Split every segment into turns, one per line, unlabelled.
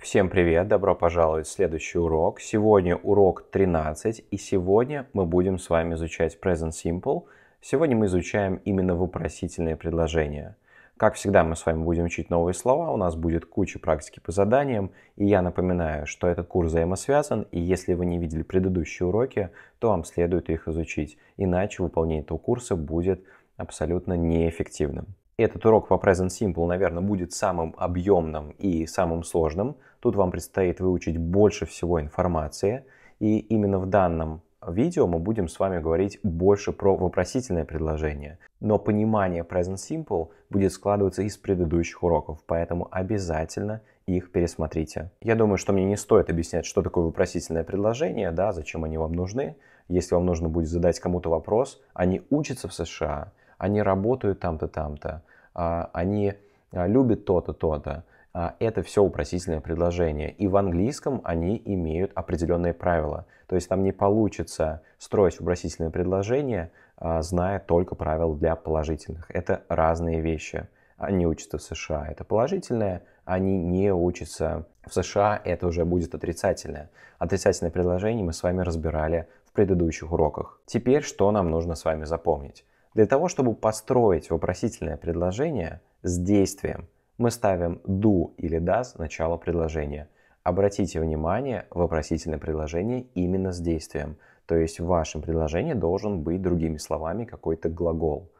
Всем привет, добро пожаловать в следующий урок. Сегодня урок 13, и сегодня мы будем с вами изучать Present Simple. Сегодня мы изучаем именно вопросительные предложения. Как всегда, мы с вами будем учить новые слова, у нас будет куча практики по заданиям, и я напоминаю, что этот курс взаимосвязан, и если вы не видели предыдущие уроки, то вам следует их изучить, иначе выполнение этого курса будет абсолютно неэффективным. Этот урок по Present Simple, наверное, будет самым объемным и самым сложным. Тут вам предстоит выучить больше всего информации. И именно в данном видео мы будем с вами говорить больше про вопросительное предложение. Но понимание Present Simple будет складываться из предыдущих уроков, поэтому обязательно их пересмотрите. Я думаю, что мне не стоит объяснять, что такое вопросительное предложение, да, зачем они вам нужны. Если вам нужно будет задать кому-то вопрос, они учатся в США, они работают там-то, там-то, а, они а, любят то-то, то-то. А, это все упросительное предложение. И в английском они имеют определенные правила. То есть там не получится строить упросительное предложение, зная только правила для положительных. Это разные вещи. Они учатся в США, это положительное, они не учатся в США, это уже будет отрицательное. Отрицательное предложение мы с вами разбирали в предыдущих уроках. Теперь что нам нужно с вами запомнить? Для того, чтобы построить вопросительное предложение с действием, мы ставим do или does начало предложения. Обратите внимание, вопросительное предложение именно с действием. То есть в вашем предложении должен быть, другими словами, какой-то глагол.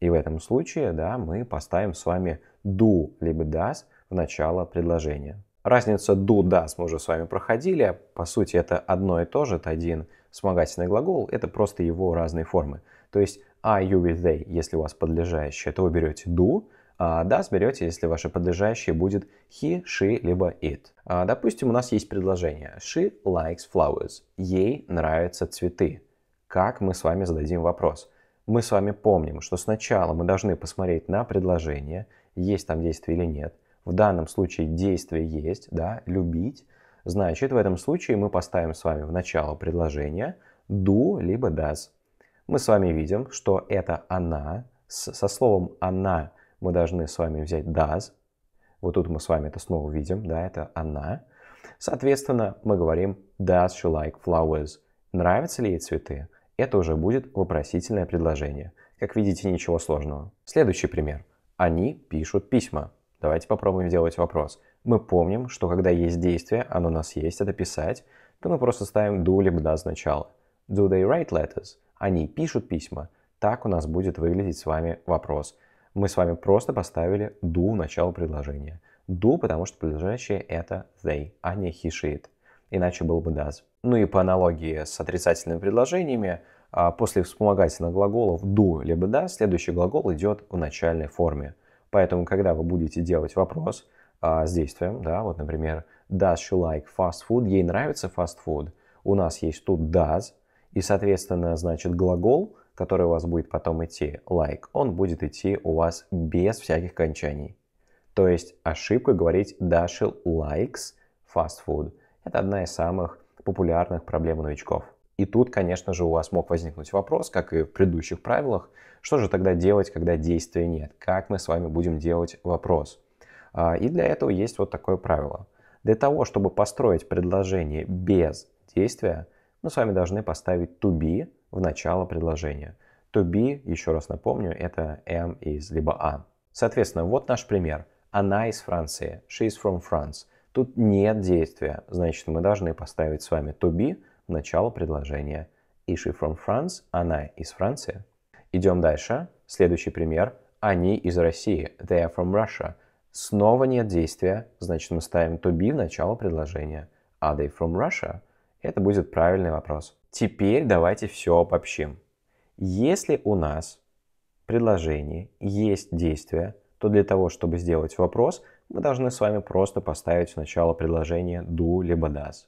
И в этом случае да, мы поставим с вами do либо does в начало предложения. Разница do, does мы уже с вами проходили. По сути, это одно и то же. Это один вспомогательный глагол. Это просто его разные формы. То есть I, you with they, если у вас подлежащее, то вы берете do, does а, берете, если ваше подлежащее будет he, she, либо it. А, допустим, у нас есть предложение. She likes flowers. Ей нравятся цветы. Как мы с вами зададим вопрос? Мы с вами помним, что сначала мы должны посмотреть на предложение, есть там действие или нет. В данном случае действие есть, да, любить. Значит, в этом случае мы поставим с вами в начало предложения do либо does мы с вами видим, что это она. Со словом «она» мы должны с вами взять «does». Вот тут мы с вами это снова видим, да, это «она». Соответственно, мы говорим «Does she like flowers?» Нравятся ли ей цветы? Это уже будет вопросительное предложение. Как видите, ничего сложного. Следующий пример. Они пишут письма. Давайте попробуем сделать вопрос. Мы помним, что когда есть действие, оно у нас есть, это писать, то мы просто ставим do либо does сначала. Do they write letters? Они пишут письма. Так у нас будет выглядеть с вами вопрос. Мы с вами просто поставили do в начало предложения. Do, потому что предложение это they, а не he, she, it. Иначе был бы does. Ну и по аналогии с отрицательными предложениями, а, после вспомогательных глаголов do либо does, следующий глагол идет в начальной форме. Поэтому, когда вы будете делать вопрос а, с действием, да, вот, например, does she like fast food, ей нравится fast food, у нас есть тут does, и, соответственно, значит, глагол, который у вас будет потом идти like, он будет идти у вас без всяких кончаний. То есть ошибка говорить Dashiell likes fast food. Это одна из самых популярных проблем у новичков. И тут, конечно же, у вас мог возникнуть вопрос, как и в предыдущих правилах, что же тогда делать, когда действия нет? Как мы с вами будем делать вопрос? А, и для этого есть вот такое правило. Для того, чтобы построить предложение без действия, мы с вами должны поставить to be в начало предложения. To be, еще раз напомню, это am is либо a. Соответственно, вот наш пример. Она из Франции. She is from France. Тут нет действия. Значит, мы должны поставить с вами to be в начало предложения. Is she from France? Она из Франции. Идем дальше. Следующий пример. Они из России. They are from Russia. Снова нет действия. Значит, мы ставим to be в начало предложения. Are they from Russia? Это будет правильный вопрос. Теперь давайте все обобщим. Если у нас предложение есть действие, то для того, чтобы сделать вопрос, мы должны с вами просто поставить в начало предложения do либо does.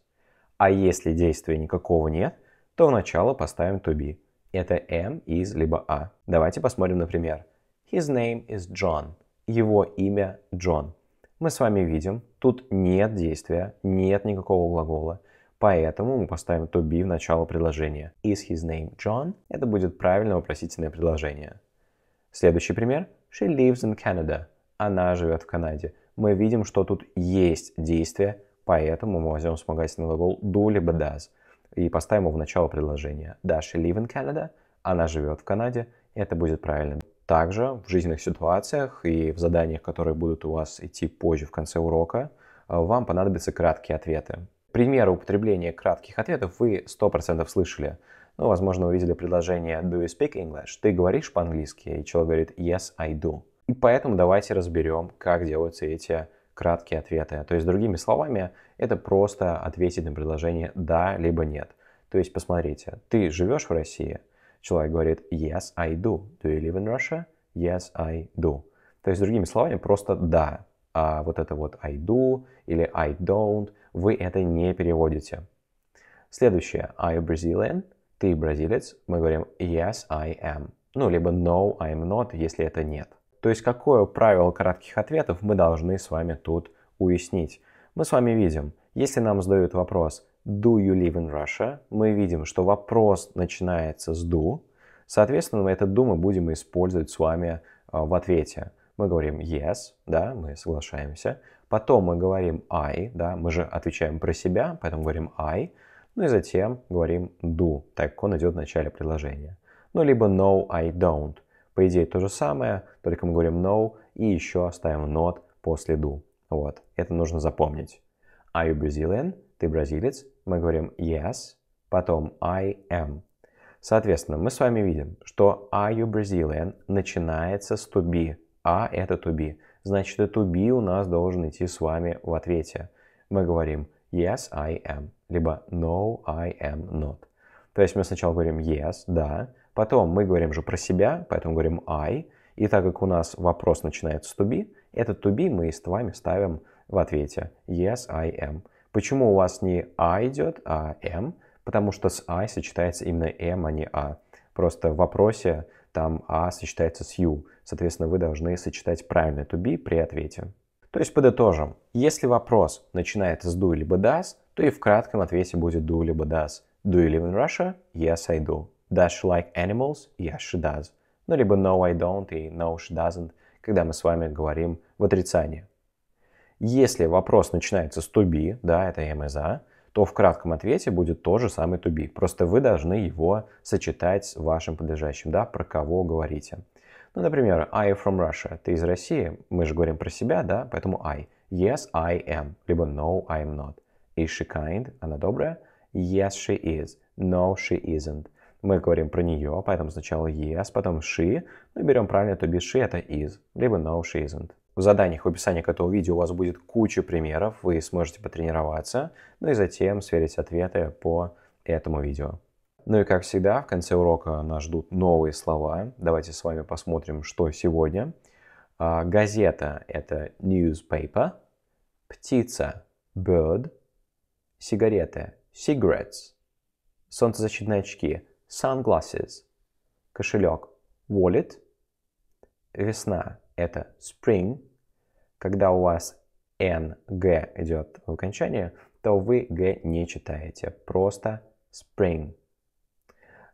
А если действия никакого нет, то в начало поставим to be. Это am, is либо a. Давайте посмотрим, например. His name is John. Его имя Джон. Мы с вами видим, тут нет действия, нет никакого глагола. Поэтому мы поставим to be в начало предложения. Is his name John? Это будет правильное вопросительное предложение. Следующий пример. She lives in Canada. Она живет в Канаде. Мы видим, что тут есть действие, поэтому мы возьмем вспомогательный глагол do либо does и поставим его в начало предложения. Does she live in Canada? Она живет в Канаде. Это будет правильно. Также в жизненных ситуациях и в заданиях, которые будут у вас идти позже в конце урока, вам понадобятся краткие ответы. Примеры употребления кратких ответов вы 100% слышали. Ну, возможно, увидели предложение «Do you speak English?» «Ты говоришь по-английски?» И человек говорит «Yes, I do». И поэтому давайте разберем, как делаются эти краткие ответы. То есть, другими словами, это просто ответить на предложение «да» либо «нет». То есть, посмотрите, ты живешь в России? Человек говорит «Yes, I do». «Do you live in Russia?» «Yes, I do». То есть, другими словами, просто «да». А вот это вот «I do» или «I don't» вы это не переводите. Следующее. Are you Brazilian? Ты бразилец? Мы говорим yes, I am. Ну, либо no, I'm not, если это нет. То есть, какое правило кратких ответов мы должны с вами тут уяснить? Мы с вами видим, если нам задают вопрос Do you live in Russia? Мы видим, что вопрос начинается с do. Соответственно, мы это do мы будем использовать с вами э, в ответе мы говорим yes, да, мы соглашаемся. Потом мы говорим I, да, мы же отвечаем про себя, поэтому говорим I. Ну и затем говорим do, так как он идет в начале предложения. Ну, либо no, I don't. По идее то же самое, только мы говорим no и еще оставим not после do. Вот, это нужно запомнить. Are you Brazilian? Ты бразилец? Мы говорим yes, потом I am. Соответственно, мы с вами видим, что are you Brazilian начинается с to be, а – это to be. Значит, это to be у нас должен идти с вами в ответе. Мы говорим yes, I am, либо no, I am not. То есть мы сначала говорим yes, да, потом мы говорим же про себя, поэтому говорим I, и так как у нас вопрос начинается с to be, этот to be мы с вами ставим в ответе yes, I am. Почему у вас не I идет, а am? Потому что с I сочетается именно am, а не а. Просто в вопросе там А сочетается с U. Соответственно, вы должны сочетать правильно to be при ответе. То есть подытожим. Если вопрос начинается с do либо does, то и в кратком ответе будет do либо does. Do you live in Russia? Yes, I do. Does she like animals? Yes, she does. Ну, либо no, I don't и no, she doesn't, когда мы с вами говорим в отрицании. Если вопрос начинается с to be, да, это я за, то в кратком ответе будет тот же самый to be. Просто вы должны его сочетать с вашим подлежащим, да, про кого говорите. Ну, например, I am from Russia. Ты из России. Мы же говорим про себя, да, поэтому I. Yes, I am. Либо no, I am not. Is she kind? Она добрая? Yes, she is. No, she isn't. Мы говорим про нее, поэтому сначала yes, потом she. Мы ну, берем правильно to be she, это is. Либо no, she isn't. В заданиях в описании к этому видео у вас будет куча примеров, вы сможете потренироваться, ну и затем сверить ответы по этому видео. Ну и как всегда, в конце урока нас ждут новые слова. Давайте с вами посмотрим, что сегодня. А, газета – это newspaper, птица – bird, сигареты – cigarettes, солнцезащитные очки – sunglasses, кошелек – wallet, весна это spring, когда у вас ng идет в окончании, то вы g не читаете, просто spring.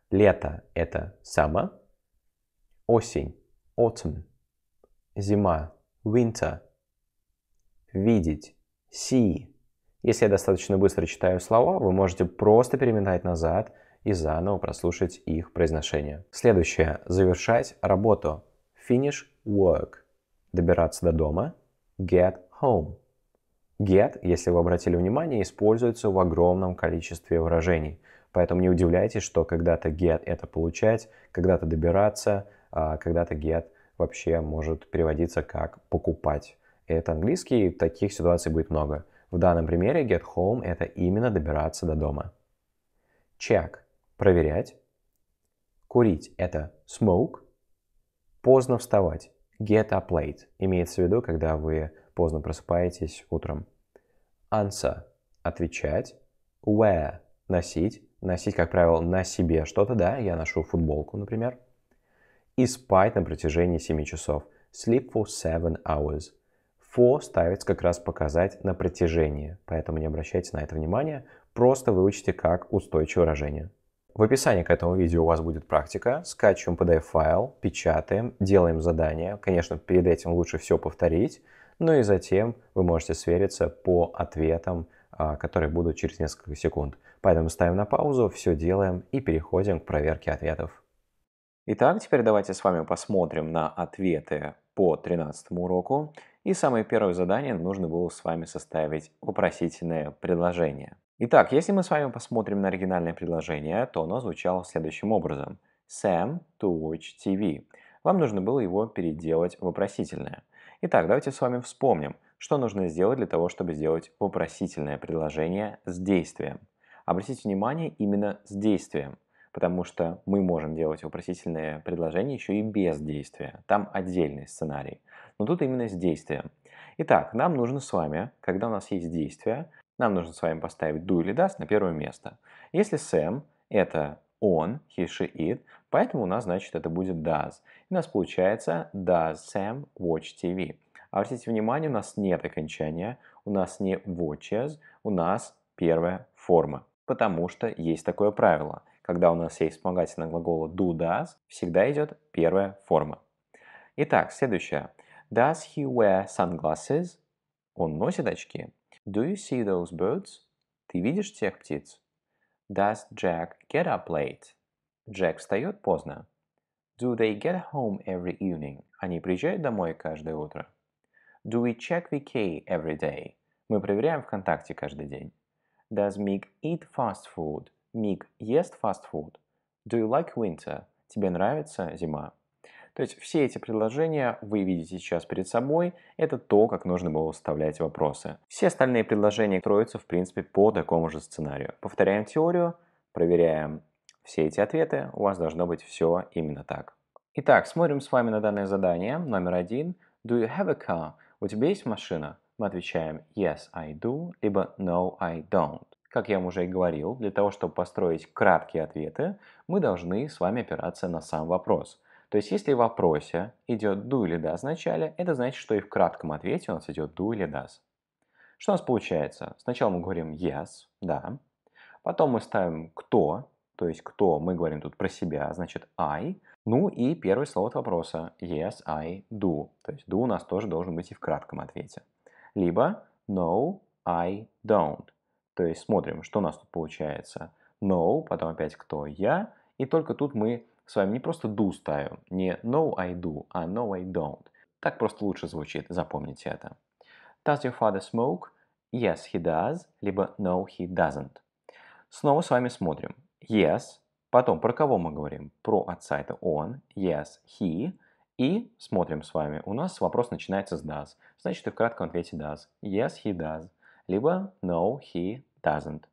Лето – это summer, осень – autumn, зима – winter, видеть – see. Если я достаточно быстро читаю слова, вы можете просто переминать назад и заново прослушать их произношение. Следующее – завершать работу. Finish work. Добираться до дома. Get home. Get, если вы обратили внимание, используется в огромном количестве выражений. Поэтому не удивляйтесь, что когда-то get это получать, когда-то добираться, а когда-то get вообще может переводиться как покупать. это английский, и таких ситуаций будет много. В данном примере get home это именно добираться до дома. Check – проверять. Курить – это smoke. Поздно вставать. Get up late. Имеется в виду, когда вы поздно просыпаетесь утром. Answer. Отвечать. Wear. Носить. Носить, как правило, на себе что-то, да, я ношу футболку, например. И спать на протяжении 7 часов. Sleep for 7 hours. For ставится как раз показать на протяжении, поэтому не обращайте на это внимания, просто выучите как устойчивое выражение. В описании к этому видео у вас будет практика. Скачиваем PDF-файл, печатаем, делаем задание. Конечно, перед этим лучше все повторить. Ну и затем вы можете свериться по ответам, а, которые будут через несколько секунд. Поэтому ставим на паузу, все делаем и переходим к проверке ответов. Итак, теперь давайте с вами посмотрим на ответы по 13 уроку. И самое первое задание нужно было с вами составить вопросительное предложение. Итак, если мы с вами посмотрим на оригинальное предложение, то оно звучало следующим образом. Sam to watch TV. Вам нужно было его переделать в вопросительное. Итак, давайте с вами вспомним, что нужно сделать для того, чтобы сделать вопросительное предложение с действием. Обратите внимание именно с действием, потому что мы можем делать вопросительные предложения еще и без действия. Там отдельный сценарий. Но тут именно с действием. Итак, нам нужно с вами, когда у нас есть действие, нам нужно с вами поставить do или does на первое место. Если Sam — это он, he, she, it, поэтому у нас, значит, это будет does. И у нас получается does Sam watch TV. Обратите внимание, у нас нет окончания, у нас не watches, у нас первая форма. Потому что есть такое правило. Когда у нас есть вспомогательное глагола do, does, всегда идет первая форма. Итак, следующее. Does he wear sunglasses? Он носит очки. Do you see those birds? Ты видишь тех птиц? Does Jack get up late? Джек встает поздно. Do they get home every evening? Они приезжают домой каждое утро. Do we check VK every day? Мы проверяем ВКонтакте каждый день. Does Mick eat fast food? Мик ест fast food. Do you like winter? Тебе нравится зима? То есть все эти предложения вы видите сейчас перед собой, это то, как нужно было вставлять вопросы. Все остальные предложения строятся, в принципе, по такому же сценарию. Повторяем теорию, проверяем все эти ответы, у вас должно быть все именно так. Итак, смотрим с вами на данное задание. Номер один. Do you have a car? У тебя есть машина? Мы отвечаем yes, I do, либо no, I don't. Как я вам уже и говорил, для того, чтобы построить краткие ответы, мы должны с вами опираться на сам вопрос. То есть, если в вопросе идет do или does в начале, это значит, что и в кратком ответе у нас идет do или does. Что у нас получается? Сначала мы говорим yes, да. Потом мы ставим кто, то есть кто, мы говорим тут про себя, значит I. Ну и первое слово от вопроса yes, I do. То есть do у нас тоже должен быть и в кратком ответе. Либо no, I don't. То есть смотрим, что у нас тут получается. No, потом опять кто я. И только тут мы с вами не просто do ставим, не no I do, а no I don't. Так просто лучше звучит, запомните это. Does your father smoke? Yes, he does, либо no, he doesn't. Снова с вами смотрим. Yes, потом про кого мы говорим? Про отца это он, yes, he, и смотрим с вами. У нас вопрос начинается с does. Значит, и в кратком ответе does. Yes, he does. Либо no, he doesn't.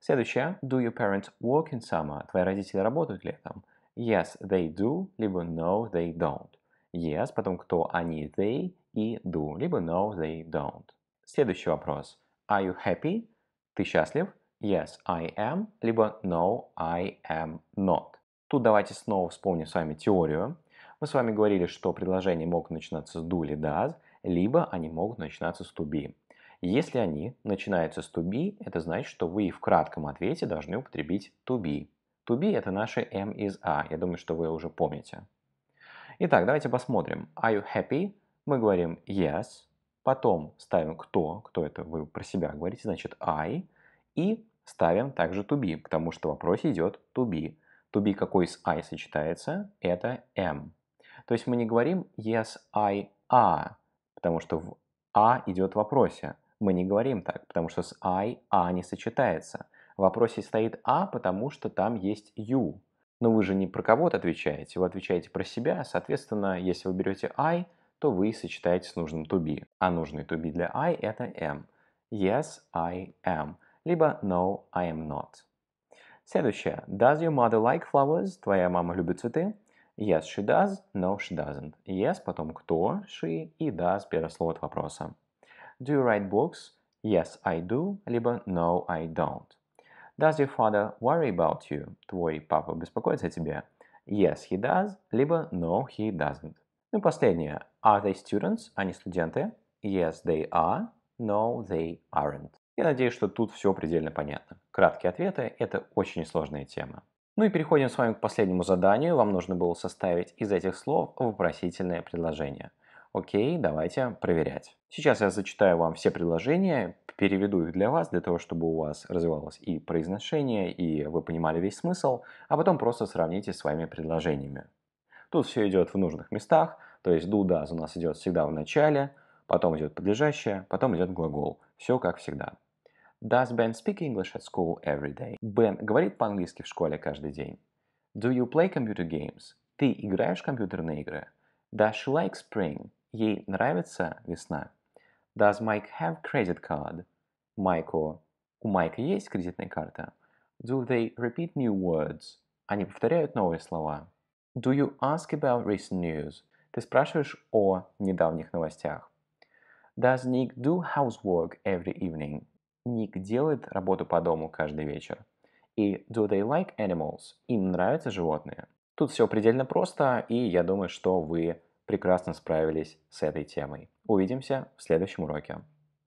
Следующее. Do your parents work in summer? Твои родители работают летом? Yes, they do, либо no, they don't. Yes, потом кто они, they и do, либо no, they don't. Следующий вопрос. Are you happy? Ты счастлив? Yes, I am, либо No, I am not. Тут давайте снова вспомним с вами теорию. Мы с вами говорили, что предложения могут начинаться с do или does, либо они могут начинаться с to be. Если они начинаются с to be, это значит, что вы в кратком ответе должны употребить to be. To be — это наши M is A. Я думаю, что вы уже помните. Итак, давайте посмотрим. Are you happy? Мы говорим yes. Потом ставим кто. Кто это вы про себя говорите, значит I. И ставим также to be, потому что в вопросе идет to be. To be какой с I сочетается? Это am. То есть мы не говорим yes, I are, потому что в A «а» идет в вопросе. Мы не говорим так, потому что с I A «а» не сочетается. В вопросе стоит «а», потому что там есть «you». Но вы же не про кого-то отвечаете, вы отвечаете про себя, соответственно, если вы берете «I», то вы сочетаете с нужным «to be». А нужный «to be» для «I» — это «am». Yes, I am. Либо No, I am not. Следующее. Does your mother like flowers? Твоя мама любит цветы? Yes, she does. No, she doesn't. Yes, потом кто, she и does первое слово от вопроса. Do you write books? Yes, I do. Либо no, I don't. Does your father worry about you? Твой папа беспокоится о тебе? Yes, he does. Либо no, he doesn't. Ну и последнее. Are they students? Они студенты? Yes, they are. No, they aren't. Я надеюсь, что тут все предельно понятно. Краткие ответы – это очень сложная тема. Ну и переходим с вами к последнему заданию. Вам нужно было составить из этих слов вопросительное предложение. Окей, давайте проверять. Сейчас я зачитаю вам все предложения, переведу их для вас, для того, чтобы у вас развивалось и произношение, и вы понимали весь смысл, а потом просто сравните с своими предложениями. Тут все идет в нужных местах, то есть do does у нас идет всегда в начале, потом идет подлежащее, потом идет глагол. Все как всегда. Does Ben speak English at school every day? Бен говорит по-английски в школе каждый день. Do you play computer games? Ты играешь в компьютерные игры? Does she like spring? Ей нравится весна? Does Mike have credit card? Майку. У Майка есть кредитная карта? Do they repeat new words? Они повторяют новые слова. Do you ask about recent news? Ты спрашиваешь о недавних новостях. Does Nick do housework every evening? Ник делает работу по дому каждый вечер. И do they like animals? Им нравятся животные? Тут все предельно просто, и я думаю, что вы прекрасно справились с этой темой. Увидимся в следующем уроке.